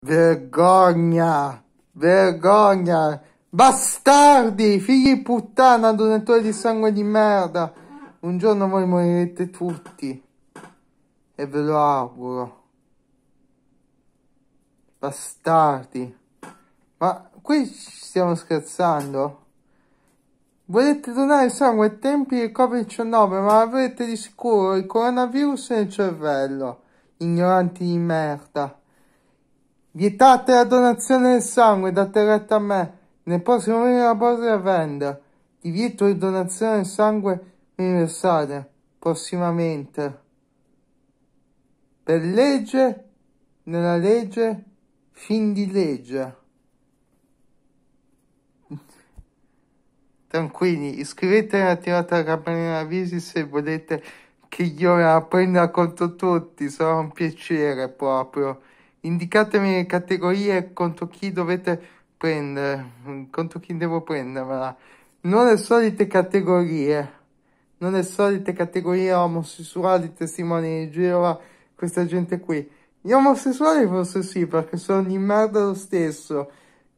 Vergogna! Vergogna! Bastardi! Figli di puttana, donatore di sangue di merda! Un giorno voi morirete tutti. E ve lo auguro. Bastardi. Ma qui stiamo scherzando? Volete donare sangue ai tempi del Covid-19, ma avrete di sicuro il coronavirus nel cervello. Ignoranti di merda. Vietate la donazione del sangue, date retta a me. Nel prossimo video la potrei vendere. Divieto di donazione del sangue universale. Prossimamente. Per legge, nella legge, fin di legge. Tranquilli, iscrivetevi e attivate la campanella avvisi se volete che io la prenda contro tutti. Sarà un piacere proprio. Indicatemi categorie contro chi dovete prendere, contro chi devo prendermela. Non le solite categorie, non le solite categorie omosessuali, testimoni di Geova, questa gente qui. Gli omosessuali forse sì, perché sono di merda lo stesso.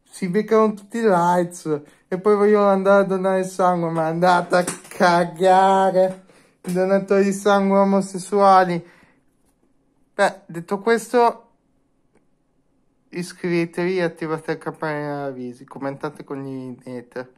Si beccano tutti i lights e poi vogliono andare a donare sangue, ma andate a cagare. Donatori di sangue omosessuali. Beh, detto questo, Iscrivetevi e attivate la campanella di avvisi, commentate con gli hater.